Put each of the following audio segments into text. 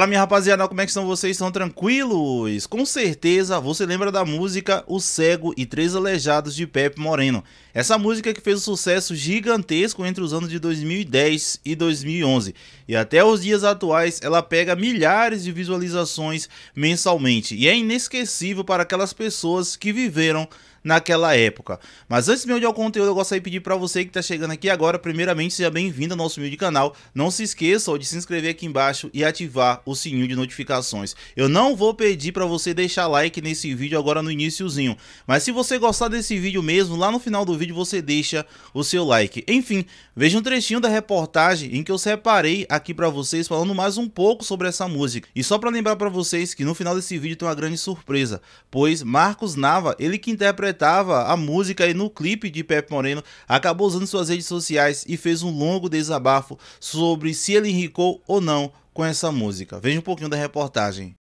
Fala minha rapaziada, como é que estão vocês? Estão tranquilos? Com certeza você lembra da música O Cego e Três Aleijados de Pepe Moreno. Essa música que fez um sucesso gigantesco entre os anos de 2010 e 2011 e até os dias atuais ela pega milhares de visualizações mensalmente e é inesquecível para aquelas pessoas que viveram naquela época. Mas antes mesmo de ao conteúdo, eu gostaria de pedir para você que está chegando aqui agora, primeiramente, seja bem-vindo ao nosso vídeo canal. Não se esqueça de se inscrever aqui embaixo e ativar o sininho de notificações. Eu não vou pedir para você deixar like nesse vídeo agora no iníciozinho, mas se você gostar desse vídeo mesmo, lá no final do vídeo você deixa o seu like. Enfim, veja um trechinho da reportagem em que eu separei aqui para vocês falando mais um pouco sobre essa música. E só para lembrar para vocês que no final desse vídeo tem uma grande surpresa, pois Marcos Nava, ele que interpreta interpretava a música e no clipe de Pepe Moreno acabou usando suas redes sociais e fez um longo desabafo sobre se ele enricou ou não com essa música. Veja um pouquinho da reportagem.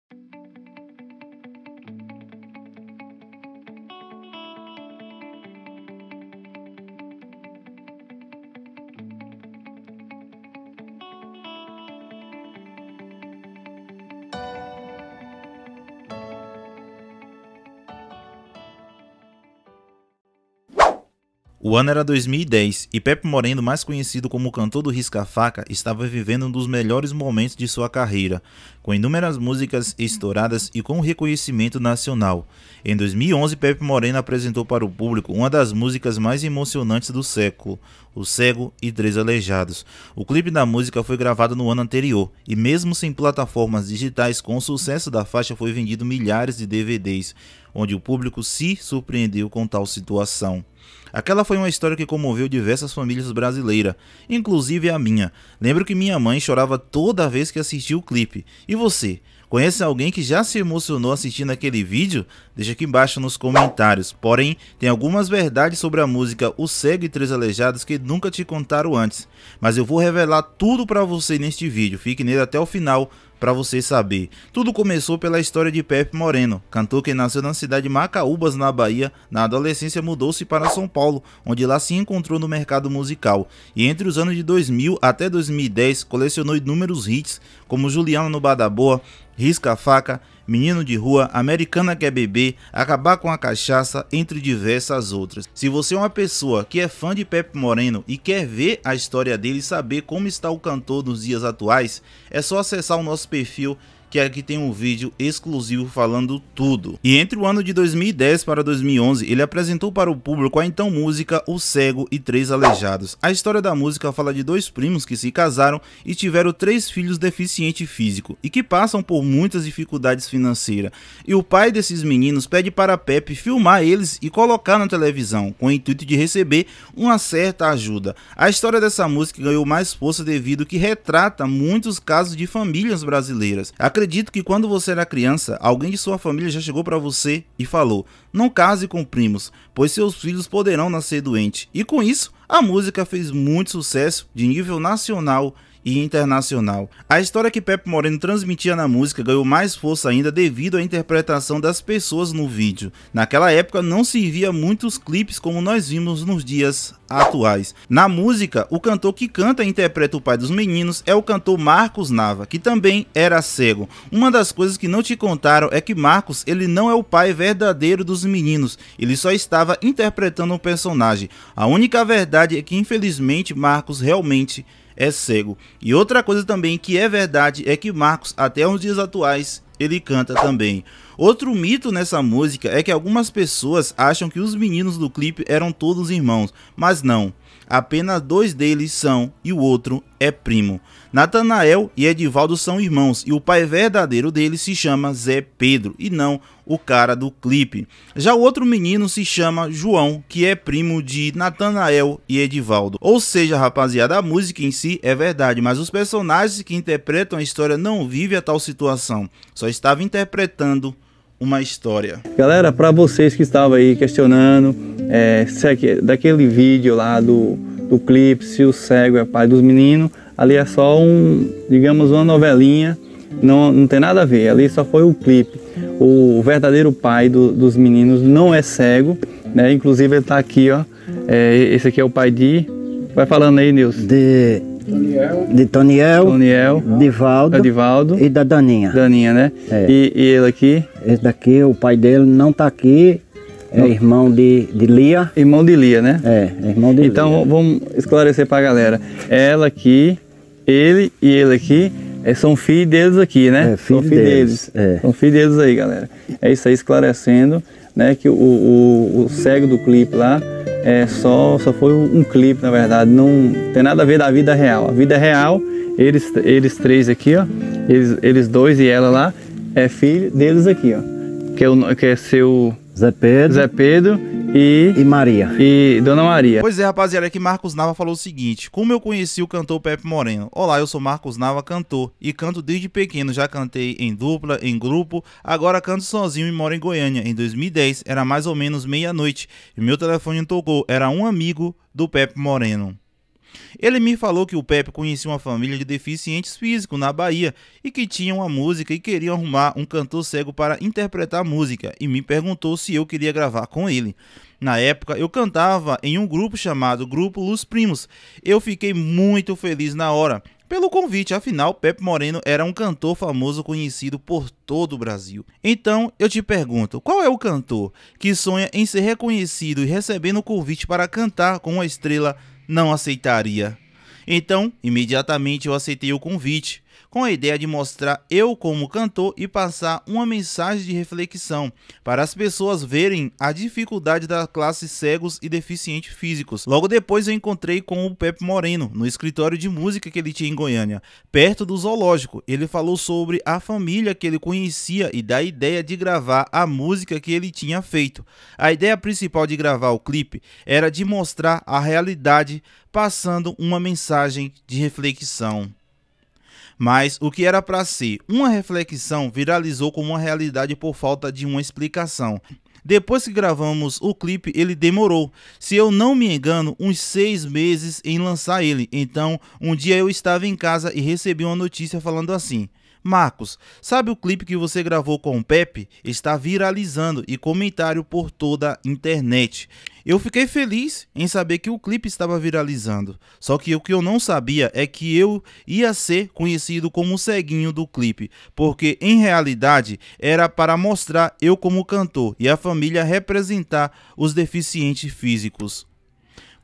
O ano era 2010 e Pepe Moreno, mais conhecido como cantor do Risca-Faca, estava vivendo um dos melhores momentos de sua carreira, com inúmeras músicas estouradas e com reconhecimento nacional. Em 2011, Pepe Moreno apresentou para o público uma das músicas mais emocionantes do século, O Cego e Três Aleijados. O clipe da música foi gravado no ano anterior e, mesmo sem plataformas digitais, com o sucesso da faixa foi vendido milhares de DVDs, onde o público se surpreendeu com tal situação. Aquela foi uma história que comoveu diversas famílias brasileiras, inclusive a minha. Lembro que minha mãe chorava toda vez que assistia o clipe. E você? Conhece alguém que já se emocionou assistindo aquele vídeo? Deixa aqui embaixo nos comentários. Porém, tem algumas verdades sobre a música O Cego e Três Aleijados que nunca te contaram antes. Mas eu vou revelar tudo para você neste vídeo. Fique nele até o final para você saber. Tudo começou pela história de Pepe Moreno, cantor que nasceu na cidade de Macaúbas, na Bahia. Na adolescência mudou-se para São Paulo, onde lá se encontrou no mercado musical. E entre os anos de 2000 até 2010 colecionou inúmeros hits, como Juliano no Badaboa, Risca a Faca, Menino de Rua, Americana Quer Beber, Acabar com a Cachaça, entre diversas outras. Se você é uma pessoa que é fã de Pepe Moreno e quer ver a história dele e saber como está o cantor nos dias atuais, é só acessar o nosso perfil que aqui tem um vídeo exclusivo falando tudo. E entre o ano de 2010 para 2011, ele apresentou para o público a então música O Cego e Três Aleijados. A história da música fala de dois primos que se casaram e tiveram três filhos deficiente físico e que passam por muitas dificuldades financeiras. E o pai desses meninos pede para a Pepe filmar eles e colocar na televisão, com o intuito de receber uma certa ajuda. A história dessa música ganhou mais força devido que retrata muitos casos de famílias brasileiras. A Acredito que quando você era criança, alguém de sua família já chegou para você e falou: "Não case com primos, pois seus filhos poderão nascer doentes". E com isso, a música fez muito sucesso de nível nacional e internacional. A história que Pepe Moreno transmitia na música ganhou mais força ainda devido à interpretação das pessoas no vídeo. Naquela época não se via muitos clipes como nós vimos nos dias atuais. Na música, o cantor que canta e interpreta o pai dos meninos é o cantor Marcos Nava, que também era cego. Uma das coisas que não te contaram é que Marcos, ele não é o pai verdadeiro dos meninos, ele só estava interpretando o um personagem. A única verdade é que infelizmente Marcos realmente é cego. E outra coisa também que é verdade é que Marcos, até os dias atuais, ele canta também. Outro mito nessa música é que algumas pessoas acham que os meninos do clipe eram todos irmãos, mas não. Apenas dois deles são e o outro é primo. Natanael e Edivaldo são irmãos e o pai verdadeiro deles se chama Zé Pedro e não o cara do clipe. Já o outro menino se chama João, que é primo de Natanael e Edivaldo. Ou seja, rapaziada, a música em si é verdade, mas os personagens que interpretam a história não vivem a tal situação, só estava interpretando uma história. Galera, para vocês que estavam aí questionando é, se, daquele vídeo lá do, do clipe, se o cego é pai dos meninos, ali é só um, digamos, uma novelinha, não, não tem nada a ver, ali só foi o clipe. O verdadeiro pai do, dos meninos não é cego, né? Inclusive ele tá aqui, ó. É, esse aqui é o pai de. Vai falando aí, Nilson. De de Toniel, Toniel é Divaldo, e da Daninha. Daninha, né? É. E, e, ele aqui? Esse daqui, o pai dele não está aqui, é não. irmão de, de Lia. Irmão de Lia, né? É, é irmão de então, Lia. Então vamos esclarecer para a galera. Ela aqui, ele e ele aqui é, são filhos deles aqui, né? É, filho são filhos deles. deles. É. São filhos deles aí, galera. É isso aí, esclarecendo né, que o, o, o cego do clipe lá é só, só foi um clipe, na verdade. Não tem nada a ver da vida real. A vida real, eles, eles três aqui, ó, eles, eles dois e ela lá, é filho deles aqui, ó. Que é, o, que é seu. Zé Pedro. Zé Pedro e... E Maria. E Dona Maria. Pois é, rapaziada, é que Marcos Nava falou o seguinte. Como eu conheci o cantor Pepe Moreno? Olá, eu sou Marcos Nava, cantor. E canto desde pequeno. Já cantei em dupla, em grupo. Agora canto sozinho e moro em Goiânia. Em 2010, era mais ou menos meia-noite. E meu telefone tocou. Era um amigo do Pepe Moreno. Ele me falou que o Pepe conhecia uma família de deficientes físicos na Bahia e que tinham uma música e queriam arrumar um cantor cego para interpretar a música e me perguntou se eu queria gravar com ele. Na época, eu cantava em um grupo chamado Grupo Luz Primos. Eu fiquei muito feliz na hora pelo convite, afinal, Pepe Moreno era um cantor famoso conhecido por todo o Brasil. Então, eu te pergunto, qual é o cantor que sonha em ser reconhecido e recebendo o convite para cantar com uma estrela não aceitaria. Então, imediatamente eu aceitei o convite com a ideia de mostrar eu como cantor e passar uma mensagem de reflexão para as pessoas verem a dificuldade da classe cegos e deficientes físicos. Logo depois eu encontrei com o Pepe Moreno no escritório de música que ele tinha em Goiânia, perto do zoológico. Ele falou sobre a família que ele conhecia e da ideia de gravar a música que ele tinha feito. A ideia principal de gravar o clipe era de mostrar a realidade passando uma mensagem de reflexão. Mas o que era para ser uma reflexão viralizou como uma realidade por falta de uma explicação. Depois que gravamos o clipe, ele demorou, se eu não me engano, uns seis meses em lançar ele. Então, um dia eu estava em casa e recebi uma notícia falando assim: Marcos, sabe o clipe que você gravou com o Pepe? Está viralizando e comentário por toda a internet. Eu fiquei feliz em saber que o clipe estava viralizando. Só que o que eu não sabia é que eu ia ser conhecido como o ceguinho do clipe, porque em realidade era para mostrar eu como cantor e a família representar os deficientes físicos.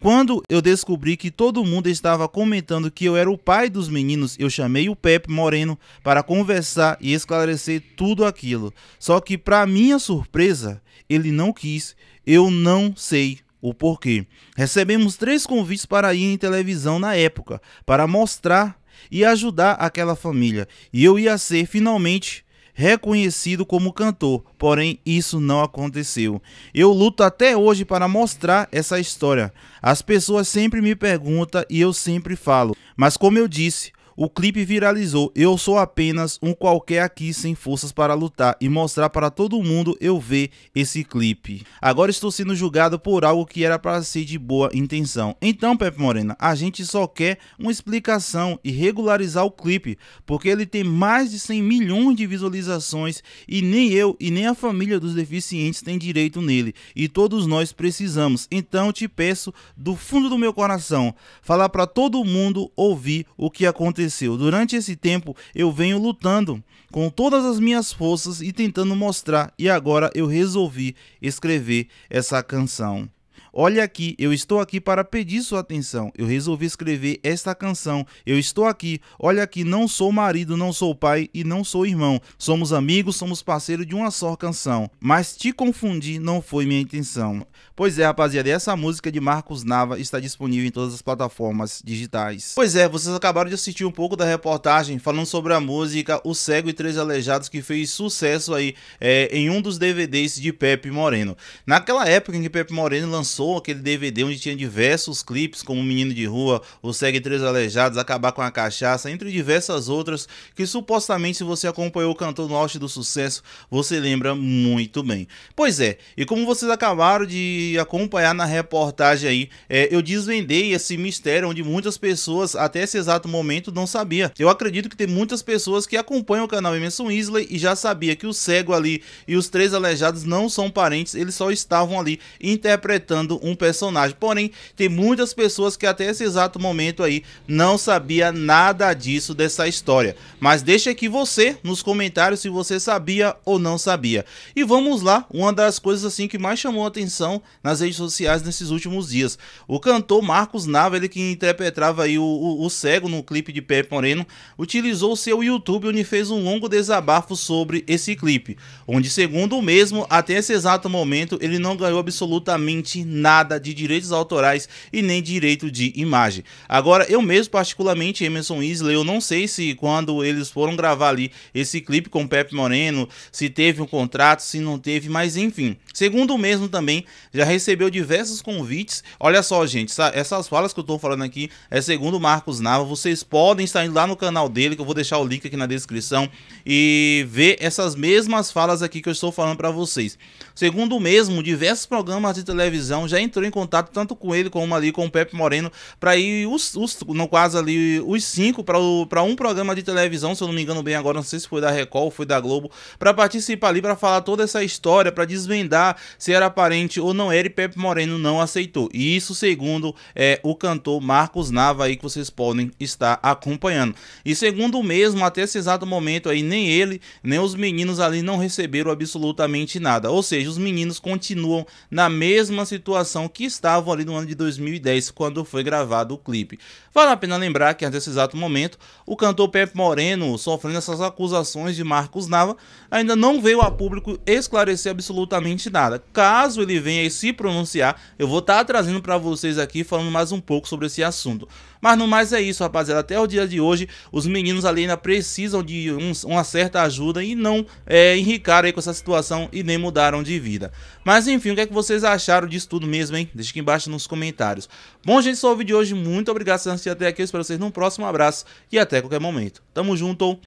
Quando eu descobri que todo mundo estava comentando que eu era o pai dos meninos, eu chamei o Pepe Moreno para conversar e esclarecer tudo aquilo. Só que, para minha surpresa, ele não quis. Eu não sei o porquê. Recebemos três convites para ir em televisão na época, para mostrar e ajudar aquela família. E eu ia ser finalmente reconhecido como cantor, porém isso não aconteceu. Eu luto até hoje para mostrar essa história. As pessoas sempre me perguntam e eu sempre falo, mas como eu disse, o clipe viralizou. Eu sou apenas um qualquer aqui sem forças para lutar e mostrar para todo mundo eu ver esse clipe. Agora estou sendo julgado por algo que era para ser de boa intenção. Então, Pepe Morena, a gente só quer uma explicação e regularizar o clipe, porque ele tem mais de 100 milhões de visualizações e nem eu e nem a família dos deficientes tem direito nele e todos nós precisamos. Então, te peço do fundo do meu coração, falar para todo mundo ouvir o que aconteceu aconteceu. Durante esse tempo eu venho lutando com todas as minhas forças e tentando mostrar, e agora eu resolvi escrever essa canção. Olha aqui, eu estou aqui para pedir sua atenção. Eu resolvi escrever esta canção. Eu estou aqui. Olha aqui, não sou marido, não sou pai e não sou irmão. Somos amigos, somos parceiros de uma só canção. Mas te confundi, não foi minha intenção. Pois é, rapaziada, essa música de Marcos Nava está disponível em todas as plataformas digitais. Pois é, vocês acabaram de assistir um pouco da reportagem falando sobre a música O Cego e Três Aleijados que fez sucesso aí é, em um dos DVDs de Pepe Moreno. Naquela época em que Pepe Moreno lançou lançou aquele DVD onde tinha diversos clipes, como Menino de Rua, O Segue Três Aleijados, Acabar com a Cachaça, entre diversas outras, que supostamente, se você acompanhou o cantor no auge do sucesso, você lembra muito bem. Pois é, e como vocês acabaram de acompanhar na reportagem aí, é, eu desvendei esse mistério onde muitas pessoas, até esse exato momento, não sabia. Eu acredito que tem muitas pessoas que acompanham o canal Emerson Isley e já sabia que o cego ali e os três aleijados não são parentes, eles só estavam ali interpretando criando um personagem. Porém, tem muitas pessoas que até esse exato momento aí não sabia nada disso dessa história. Mas deixa aqui você nos comentários se você sabia ou não sabia. E vamos lá, uma das coisas assim que mais chamou atenção nas redes sociais nesses últimos dias. O cantor Marcos Nava, ele que interpretava aí o, o, o cego no clipe de Pepe Moreno, utilizou o seu YouTube onde fez um longo desabafo sobre esse clipe, onde segundo o mesmo, até esse exato momento ele não ganhou absolutamente nada de direitos autorais e nem direito de imagem. Agora, eu mesmo, particularmente, Emerson Isley, eu não sei se quando eles foram gravar ali esse clipe com Pepe Moreno, se teve um contrato, se não teve, mas enfim. Segundo o mesmo também, já recebeu diversos convites. Olha só, gente, essas falas que eu tô falando aqui é segundo Marcos Nava. Vocês podem estar indo lá no canal dele, que eu vou deixar o link aqui na descrição, e ver essas mesmas falas aqui que eu estou falando para vocês. Segundo o mesmo, diversos programas de televisão já entrou em contato tanto com ele como ali com o Pepe Moreno para ir os, os, no ali os cinco para um programa de televisão, se eu não me engano bem agora, não sei se foi da Record ou foi da Globo, para participar ali para falar toda essa história, para desvendar se era parente ou não era e Pepe Moreno não aceitou. E isso segundo é o cantor Marcos Nava aí que vocês podem estar acompanhando. E segundo o mesmo, até esse exato momento aí nem ele, nem os meninos ali não receberam absolutamente nada. Ou seja, os meninos continuam na mesma situação situação que estavam ali no ano de 2010, quando foi gravado o clipe. Vale a pena lembrar que, até esse exato momento, o cantor Pepe Moreno, sofrendo essas acusações de Marcos Nava, ainda não veio a público esclarecer absolutamente nada. Caso ele venha e se pronunciar, eu vou estar tá trazendo para vocês aqui falando mais um pouco sobre esse assunto. Mas no mais é isso, rapaziada. Até o dia de hoje, os meninos ali ainda precisam de um, uma certa ajuda e não é, enricaram aí com essa situação e nem mudaram de vida. Mas enfim, o que é que vocês acharam disso tudo mesmo, hein? Deixa aqui embaixo nos comentários. Bom, gente, só o vídeo de hoje. Muito obrigado por assistir até aqui. Eu espero vocês num próximo abraço e até qualquer momento. Tamo junto.